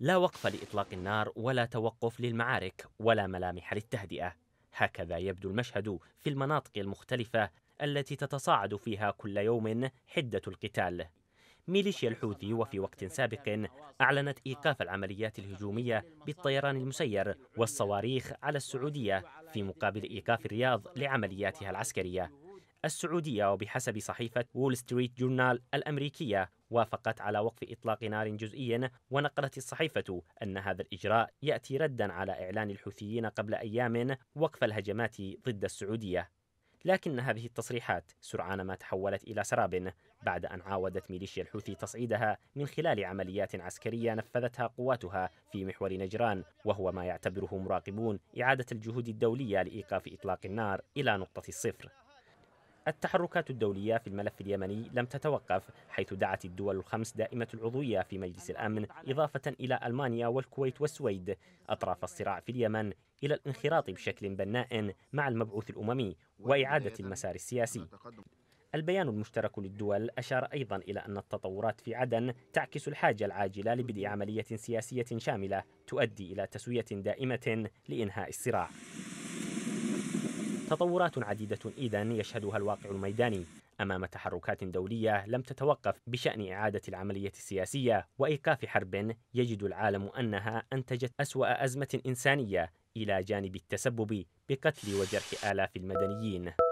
لا وقف لإطلاق النار ولا توقف للمعارك ولا ملامح للتهدئة هكذا يبدو المشهد في المناطق المختلفة التي تتصاعد فيها كل يوم حدة القتال ميليشيا الحوثي وفي وقت سابق أعلنت إيقاف العمليات الهجومية بالطيران المسير والصواريخ على السعودية في مقابل إيقاف الرياض لعملياتها العسكرية السعودية وبحسب صحيفة وول ستريت جورنال الأمريكية وافقت على وقف إطلاق نار جزئيا ونقلت الصحيفة أن هذا الإجراء يأتي ردا على إعلان الحوثيين قبل أيام وقف الهجمات ضد السعودية لكن هذه التصريحات سرعان ما تحولت إلى سراب بعد أن عاودت ميليشيا الحوثي تصعيدها من خلال عمليات عسكرية نفذتها قواتها في محور نجران وهو ما يعتبره مراقبون إعادة الجهود الدولية لإيقاف إطلاق النار إلى نقطة الصفر التحركات الدولية في الملف اليمني لم تتوقف حيث دعت الدول الخمس دائمة العضوية في مجلس الأمن إضافة إلى ألمانيا والكويت والسويد أطراف الصراع في اليمن إلى الانخراط بشكل بناء مع المبعوث الأممي وإعادة المسار السياسي البيان المشترك للدول أشار أيضا إلى أن التطورات في عدن تعكس الحاجة العاجلة لبدء عملية سياسية شاملة تؤدي إلى تسوية دائمة لإنهاء الصراع تطورات عديدة إذا يشهدها الواقع الميداني أمام تحركات دولية لم تتوقف بشأن إعادة العملية السياسية وإيقاف حرب يجد العالم أنها أنتجت أسوأ أزمة إنسانية إلى جانب التسبب بقتل وجرح آلاف المدنيين